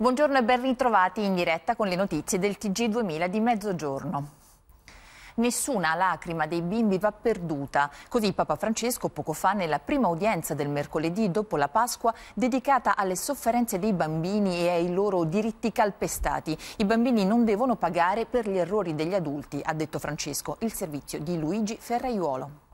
Buongiorno e ben ritrovati in diretta con le notizie del TG2000 di mezzogiorno. Nessuna lacrima dei bimbi va perduta. Così Papa Francesco poco fa nella prima udienza del mercoledì dopo la Pasqua dedicata alle sofferenze dei bambini e ai loro diritti calpestati. I bambini non devono pagare per gli errori degli adulti, ha detto Francesco, il servizio di Luigi Ferraiuolo.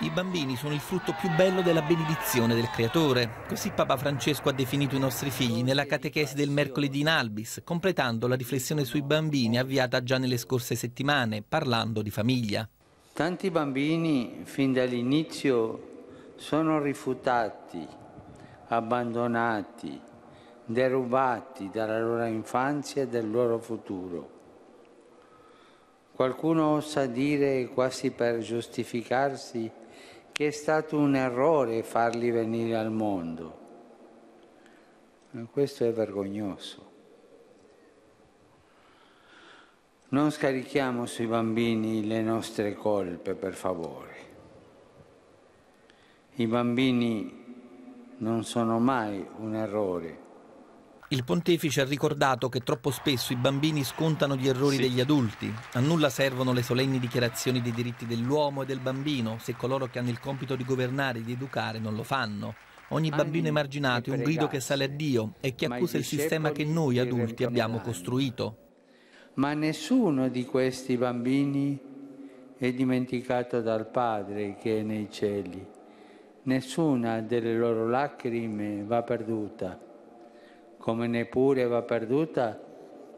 I bambini sono il frutto più bello della benedizione del Creatore. Così Papa Francesco ha definito i nostri figli nella catechesi del mercoledì in Albis, completando la riflessione sui bambini avviata già nelle scorse settimane, parlando di famiglia. Tanti bambini fin dall'inizio sono rifiutati, abbandonati, derubati dalla loro infanzia e dal loro futuro. Qualcuno osa dire, quasi per giustificarsi, che è stato un errore farli venire al mondo. Questo è vergognoso. Non scarichiamo sui bambini le nostre colpe, per favore. I bambini non sono mai un errore, il pontefice ha ricordato che troppo spesso i bambini scontano gli errori sì. degli adulti. A nulla servono le solenni dichiarazioni dei diritti dell'uomo e del bambino se coloro che hanno il compito di governare e di educare non lo fanno. Ogni bambino emarginato è un grido che sale a Dio e che accusa il sistema che noi adulti abbiamo costruito. Ma nessuno di questi bambini è dimenticato dal Padre che è nei cieli. Nessuna delle loro lacrime va perduta come neppure va perduta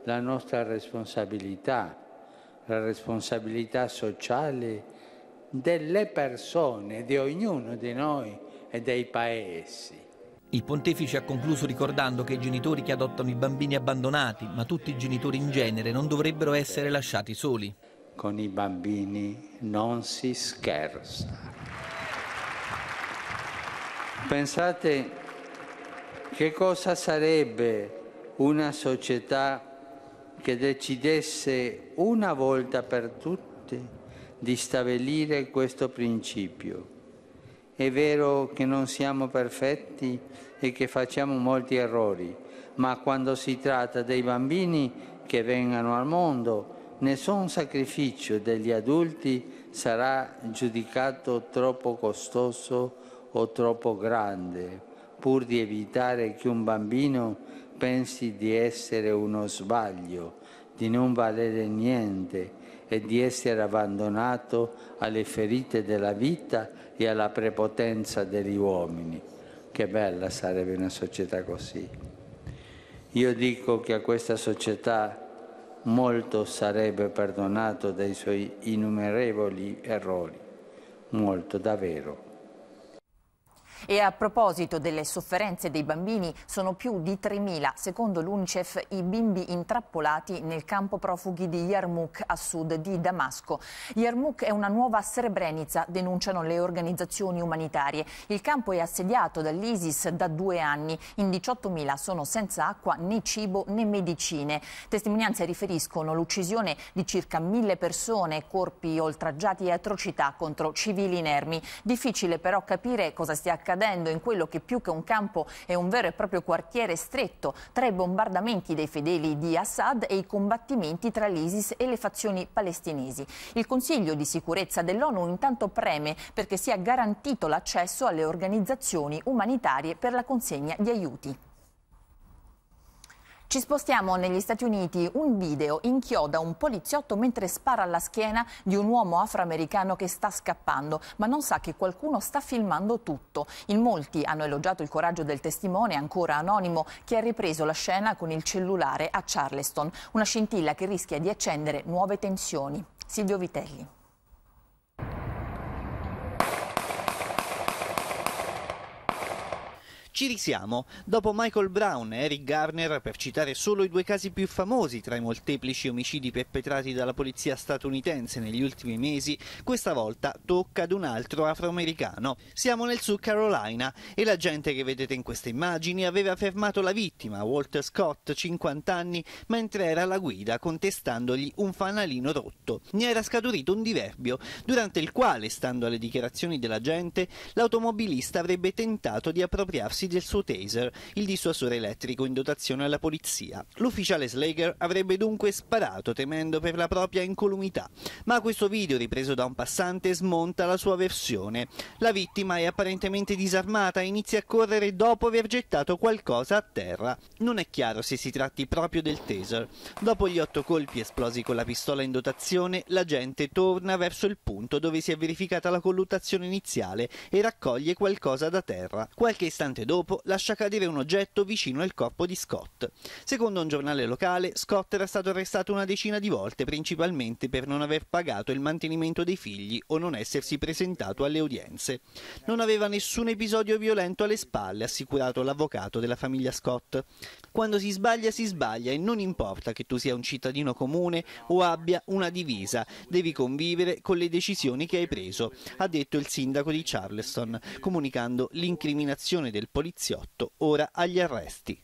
la nostra responsabilità, la responsabilità sociale delle persone, di ognuno di noi e dei paesi. Il pontefice ha concluso ricordando che i genitori che adottano i bambini abbandonati, ma tutti i genitori in genere, non dovrebbero essere lasciati soli. Con i bambini non si scherza. Pensate che cosa sarebbe una società che decidesse una volta per tutte di stabilire questo principio? È vero che non siamo perfetti e che facciamo molti errori, ma quando si tratta dei bambini che vengano al mondo, nessun sacrificio degli adulti sarà giudicato troppo costoso o troppo grande pur di evitare che un bambino pensi di essere uno sbaglio, di non valere niente e di essere abbandonato alle ferite della vita e alla prepotenza degli uomini. Che bella sarebbe una società così. Io dico che a questa società molto sarebbe perdonato dai suoi innumerevoli errori, molto davvero. E a proposito delle sofferenze dei bambini, sono più di 3.000, secondo l'UNICEF, i bimbi intrappolati nel campo profughi di Yarmouk a sud di Damasco. Yarmouk è una nuova Srebrenica, denunciano le organizzazioni umanitarie. Il campo è assediato dall'ISIS da due anni. In 18.000 sono senza acqua né cibo né medicine. Testimonianze riferiscono l'uccisione di circa 1.000 persone, corpi oltraggiati e atrocità contro civili inermi. Difficile però capire cosa stia accadendo accadendo in quello che più che un campo è un vero e proprio quartiere stretto tra i bombardamenti dei fedeli di Assad e i combattimenti tra l'ISIS e le fazioni palestinesi. Il Consiglio di sicurezza dell'ONU intanto preme perché sia garantito l'accesso alle organizzazioni umanitarie per la consegna di aiuti. Ci spostiamo negli Stati Uniti. Un video inchioda un poliziotto mentre spara alla schiena di un uomo afroamericano che sta scappando, ma non sa che qualcuno sta filmando tutto. In molti hanno elogiato il coraggio del testimone, ancora anonimo, che ha ripreso la scena con il cellulare a Charleston. Una scintilla che rischia di accendere nuove tensioni. Silvio Vitelli. Ci risiamo. Dopo Michael Brown e Eric Garner, per citare solo i due casi più famosi tra i molteplici omicidi perpetrati dalla polizia statunitense negli ultimi mesi, questa volta tocca ad un altro afroamericano. Siamo nel Sud Carolina e la gente che vedete in queste immagini aveva fermato la vittima, Walter Scott, 50 anni, mentre era alla guida contestandogli un fanalino rotto. Ne era scaturito un diverbio, durante il quale, stando alle dichiarazioni della gente, l'automobilista avrebbe tentato di appropriarsi avvalersi del suo taser, il dissuasore elettrico in dotazione alla polizia. L'ufficiale Slager avrebbe dunque sparato temendo per la propria incolumità, ma questo video ripreso da un passante smonta la sua versione. La vittima è apparentemente disarmata e inizia a correre dopo aver gettato qualcosa a terra. Non è chiaro se si tratti proprio del taser. Dopo gli otto colpi esplosi con la pistola in dotazione, la gente torna verso il punto dove si è verificata la colluttazione iniziale e raccoglie qualcosa da terra. Qualche istante dopo dopo lascia cadere un oggetto vicino al corpo di Scott. Secondo un giornale locale, Scott era stato arrestato una decina di volte, principalmente per non aver pagato il mantenimento dei figli o non essersi presentato alle udienze. Non aveva nessun episodio violento alle spalle, ha assicurato l'avvocato della famiglia Scott. Quando si sbaglia, si sbaglia e non importa che tu sia un cittadino comune o abbia una divisa, devi convivere con le decisioni che hai preso, ha detto il sindaco di Charleston, comunicando l'incriminazione del politico poliziotto, ora agli arresti.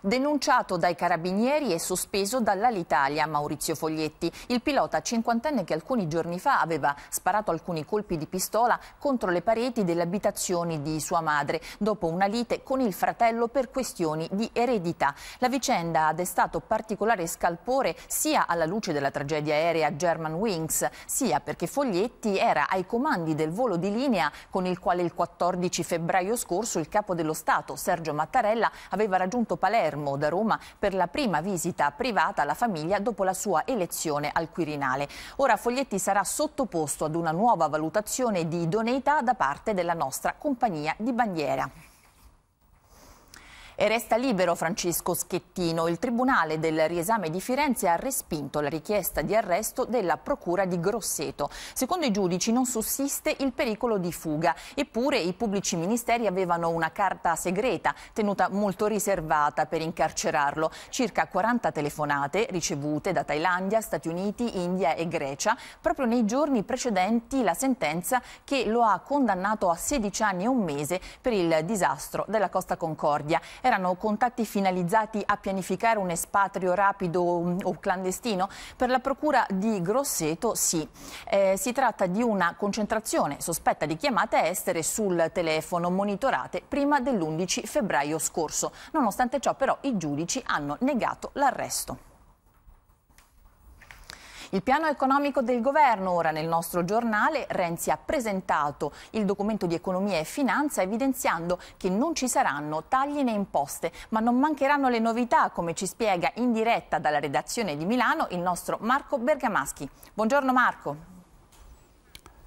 Denunciato dai carabinieri e sospeso dall'Alitalia Maurizio Foglietti, il pilota cinquantenne che alcuni giorni fa aveva sparato alcuni colpi di pistola contro le pareti delle abitazioni di sua madre dopo una lite con il fratello per questioni di eredità. La vicenda ha destato particolare scalpore sia alla luce della tragedia aerea German Wings sia perché Foglietti era ai comandi del volo di linea con il quale il 14 febbraio scorso il capo dello Stato, Sergio Mattarella, aveva raggiunto Palermo Palermo da Roma per la prima visita privata alla famiglia dopo la sua elezione al Quirinale. Ora Foglietti sarà sottoposto ad una nuova valutazione di idoneità da parte della nostra compagnia di bandiera. E resta libero Francesco Schettino. Il Tribunale del riesame di Firenze ha respinto la richiesta di arresto della Procura di Grosseto. Secondo i giudici non sussiste il pericolo di fuga, eppure i pubblici ministeri avevano una carta segreta tenuta molto riservata per incarcerarlo. Circa 40 telefonate ricevute da Thailandia, Stati Uniti, India e Grecia proprio nei giorni precedenti la sentenza che lo ha condannato a 16 anni e un mese per il disastro della Costa Concordia. Erano contatti finalizzati a pianificare un espatrio rapido um, o clandestino? Per la procura di Grosseto sì. Eh, si tratta di una concentrazione sospetta di chiamate estere sul telefono monitorate prima dell'11 febbraio scorso. Nonostante ciò però i giudici hanno negato l'arresto. Il piano economico del governo, ora nel nostro giornale, Renzi ha presentato il documento di economia e finanza evidenziando che non ci saranno tagli né imposte, ma non mancheranno le novità, come ci spiega in diretta dalla redazione di Milano il nostro Marco Bergamaschi. Buongiorno Marco.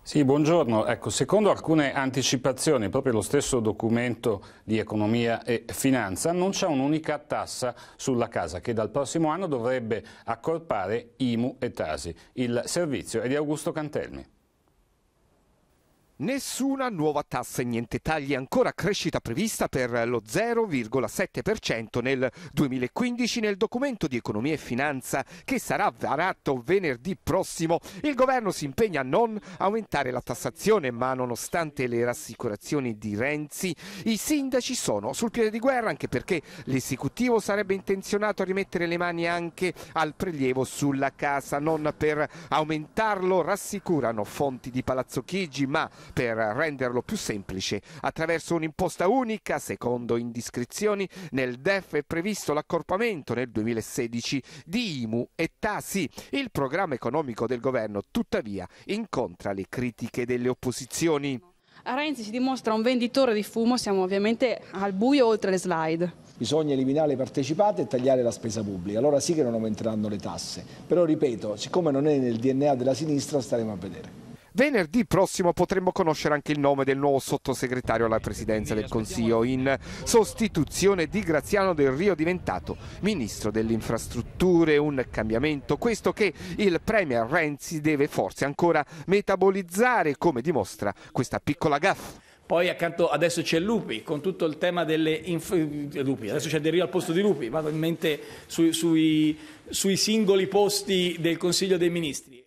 Sì, buongiorno. Ecco, secondo alcune anticipazioni, proprio lo stesso documento di economia e finanza, non c'è un'unica tassa sulla casa che dal prossimo anno dovrebbe accorpare IMU e Tasi. Il servizio è di Augusto Cantelmi. Nessuna nuova tassa e niente tagli, ancora crescita prevista per lo 0,7% nel 2015 nel documento di economia e finanza che sarà varato venerdì prossimo. Il governo si impegna a non aumentare la tassazione, ma nonostante le rassicurazioni di Renzi, i sindaci sono sul piede di guerra anche perché l'esecutivo sarebbe intenzionato a rimettere le mani anche al prelievo sulla casa, non per aumentarlo, rassicurano fonti di Palazzo Chigi, ma per renderlo più semplice. Attraverso un'imposta unica, secondo indiscrezioni, nel DEF è previsto l'accorpamento nel 2016 di IMU e TASI. Il programma economico del governo tuttavia incontra le critiche delle opposizioni. A Renzi si dimostra un venditore di fumo, siamo ovviamente al buio oltre le slide. Bisogna eliminare le partecipate e tagliare la spesa pubblica, allora sì che non aumenteranno le tasse. Però ripeto, siccome non è nel DNA della sinistra staremo a vedere. Venerdì prossimo potremmo conoscere anche il nome del nuovo sottosegretario alla presidenza del Consiglio, in sostituzione di Graziano del Rio diventato ministro delle infrastrutture. Un cambiamento, questo che il premier Renzi deve forse ancora metabolizzare, come dimostra questa piccola gaffa. Poi accanto adesso c'è Lupi, con tutto il tema delle... Inf... Eh, Lupi, adesso c'è Del Rio al posto di Lupi, vado in mente su, sui, sui singoli posti del Consiglio dei Ministri.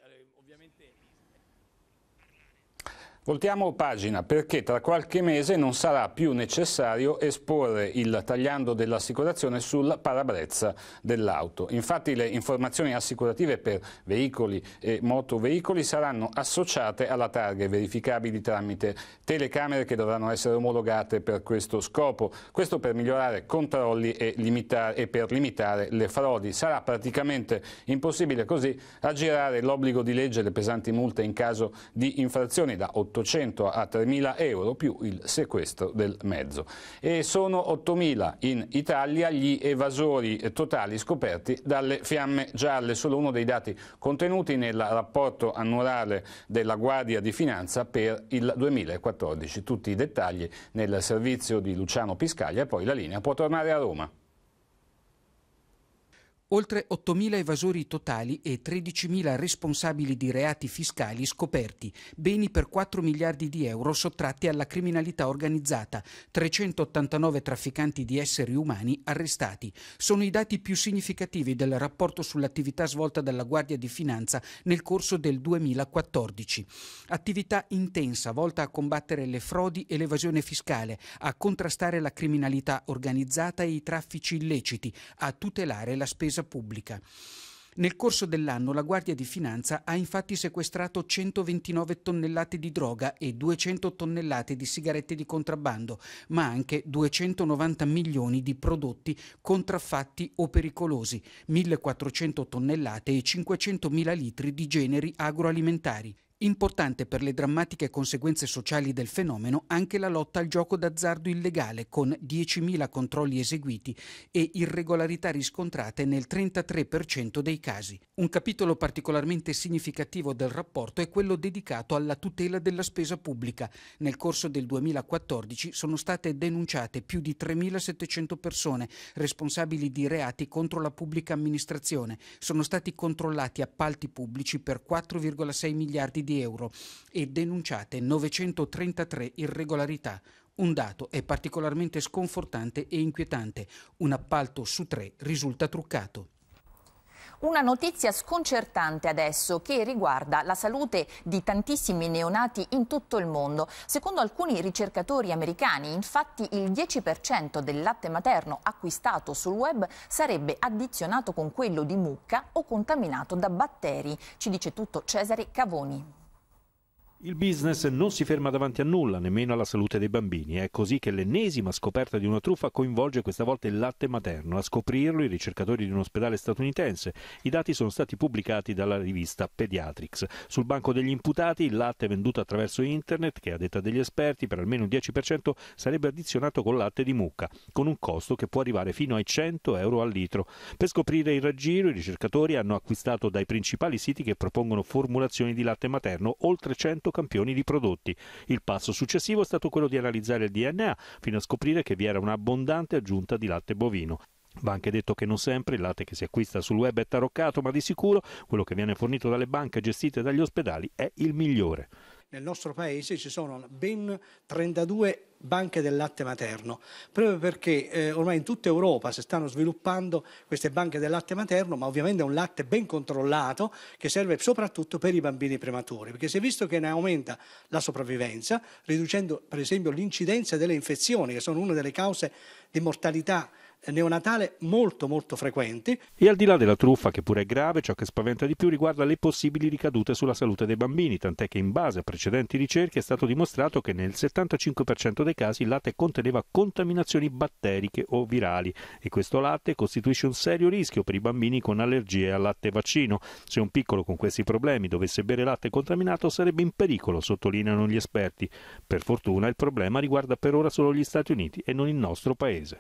Voltiamo pagina perché tra qualche mese non sarà più necessario esporre il tagliando dell'assicurazione sul parabrezza dell'auto. Infatti le informazioni assicurative per veicoli e motoveicoli saranno associate alla targa e verificabili tramite telecamere che dovranno essere omologate per questo scopo. Questo per migliorare controlli e, limitare, e per limitare le frodi. Sarà praticamente impossibile così aggirare l'obbligo di legge e le pesanti multe in caso di infrazioni da 8 800 a 3.000 euro più il sequestro del mezzo. E sono 8.000 in Italia gli evasori totali scoperti dalle fiamme gialle, solo uno dei dati contenuti nel rapporto annuale della Guardia di Finanza per il 2014. Tutti i dettagli nel servizio di Luciano Piscaglia e poi la linea può tornare a Roma oltre 8.000 evasori totali e 13.000 responsabili di reati fiscali scoperti, beni per 4 miliardi di euro sottratti alla criminalità organizzata, 389 trafficanti di esseri umani arrestati. Sono i dati più significativi del rapporto sull'attività svolta dalla Guardia di Finanza nel corso del 2014. Attività intensa volta a combattere le frodi e l'evasione fiscale, a contrastare la criminalità organizzata e i traffici illeciti, a tutelare la spesa pubblica. Nel corso dell'anno la Guardia di Finanza ha infatti sequestrato 129 tonnellate di droga e 200 tonnellate di sigarette di contrabbando, ma anche 290 milioni di prodotti contraffatti o pericolosi, 1400 tonnellate e 500 mila litri di generi agroalimentari. Importante per le drammatiche conseguenze sociali del fenomeno anche la lotta al gioco d'azzardo illegale con 10.000 controlli eseguiti e irregolarità riscontrate nel 33% dei casi. Un capitolo particolarmente significativo del rapporto è quello dedicato alla tutela della spesa pubblica. Nel corso del 2014 sono state denunciate più di 3.700 persone responsabili di reati contro la pubblica amministrazione. Sono stati controllati appalti pubblici per 4,6 miliardi di di euro e denunciate 933 irregolarità. Un dato è particolarmente sconfortante e inquietante. Un appalto su tre risulta truccato. Una notizia sconcertante adesso che riguarda la salute di tantissimi neonati in tutto il mondo. Secondo alcuni ricercatori americani, infatti, il 10% del latte materno acquistato sul web sarebbe addizionato con quello di mucca o contaminato da batteri. Ci dice tutto Cesare Cavoni. Il business non si ferma davanti a nulla, nemmeno alla salute dei bambini. È così che l'ennesima scoperta di una truffa coinvolge questa volta il latte materno. A scoprirlo i ricercatori di un ospedale statunitense. I dati sono stati pubblicati dalla rivista Pediatrics. Sul banco degli imputati il latte venduto attraverso internet, che a detta degli esperti per almeno il 10% sarebbe addizionato con latte di mucca, con un costo che può arrivare fino ai 100 euro al litro. Per scoprire il raggiro i ricercatori hanno acquistato dai principali siti che propongono formulazioni di latte materno oltre 100 campioni di prodotti. Il passo successivo è stato quello di analizzare il DNA fino a scoprire che vi era un'abbondante aggiunta di latte bovino. Va anche detto che non sempre il latte che si acquista sul web è taroccato, ma di sicuro quello che viene fornito dalle banche gestite dagli ospedali è il migliore nel nostro paese ci sono ben 32 banche del latte materno, proprio perché eh, ormai in tutta Europa si stanno sviluppando queste banche del latte materno, ma ovviamente è un latte ben controllato che serve soprattutto per i bambini prematuri, perché si è visto che ne aumenta la sopravvivenza, riducendo per esempio l'incidenza delle infezioni, che sono una delle cause di mortalità neonatale molto molto frequenti. E al di là della truffa, che pure è grave, ciò che spaventa di più riguarda le possibili ricadute sulla salute dei bambini, tant'è che in base a precedenti ricerche è stato dimostrato che nel 75% dei casi il latte conteneva contaminazioni batteriche o virali e questo latte costituisce un serio rischio per i bambini con allergie al latte vaccino. Se un piccolo con questi problemi dovesse bere latte contaminato sarebbe in pericolo, sottolineano gli esperti. Per fortuna il problema riguarda per ora solo gli Stati Uniti e non il nostro paese.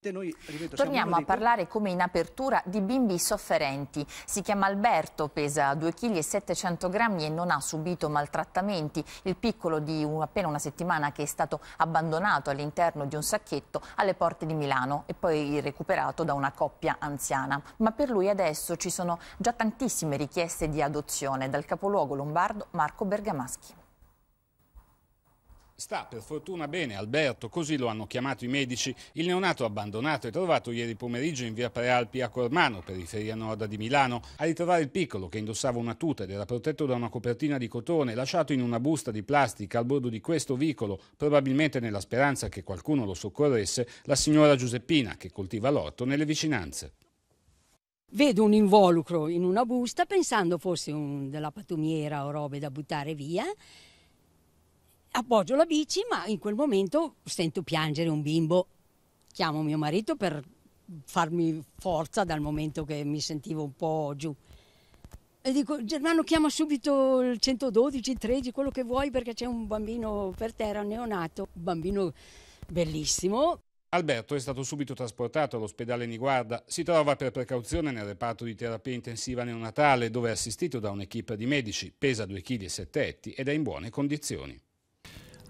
Noi, ripeto, Torniamo a parlare come in apertura di bimbi sofferenti. Si chiama Alberto, pesa 2,7 kg e non ha subito maltrattamenti. Il piccolo di un, appena una settimana che è stato abbandonato all'interno di un sacchetto alle porte di Milano e poi recuperato da una coppia anziana. Ma per lui adesso ci sono già tantissime richieste di adozione dal capoluogo lombardo Marco Bergamaschi. Sta per fortuna bene Alberto, così lo hanno chiamato i medici. Il neonato abbandonato è trovato ieri pomeriggio in via Prealpi a Cormano, periferia nord di Milano. A ritrovare il piccolo che indossava una tuta ed era protetto da una copertina di cotone, lasciato in una busta di plastica al bordo di questo vicolo, probabilmente nella speranza che qualcuno lo soccorresse, la signora Giuseppina che coltiva l'orto nelle vicinanze. Vedo un involucro in una busta pensando fosse un, della patumiera o robe da buttare via appoggio la bici, ma in quel momento sento piangere un bimbo. Chiamo mio marito per farmi forza dal momento che mi sentivo un po' giù. E dico, Germano chiama subito il 112, il 13, quello che vuoi perché c'è un bambino per terra, neonato, un bambino bellissimo. Alberto è stato subito trasportato all'ospedale Niguarda. Si trova per precauzione nel reparto di terapia intensiva neonatale dove è assistito da un'equipe di medici, pesa 2,7 kg ed è in buone condizioni.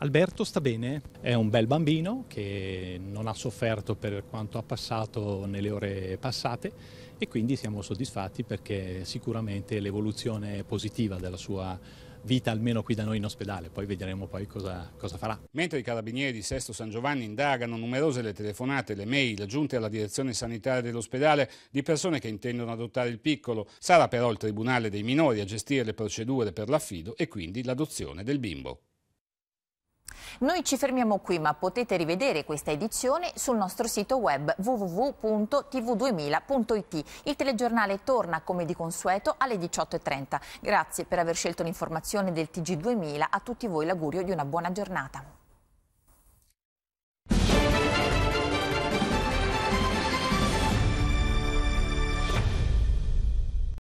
Alberto sta bene, è un bel bambino che non ha sofferto per quanto ha passato nelle ore passate e quindi siamo soddisfatti perché sicuramente l'evoluzione positiva della sua vita almeno qui da noi in ospedale, poi vedremo poi cosa, cosa, farà. Mentre i carabinieri di Sesto San Giovanni indagano numerose le telefonate, le mail giunte alla direzione sanitaria dell'ospedale di persone che intendono adottare il piccolo, sarà però il Tribunale dei minori a gestire le procedure per l'affido e quindi l'adozione del bimbo. Noi ci fermiamo qui, ma potete rivedere questa edizione sul nostro sito web www.tv2000.it. Il telegiornale torna come di consueto alle 18.30. Grazie per aver scelto l'informazione del TG2000. A tutti voi l'augurio di una buona giornata.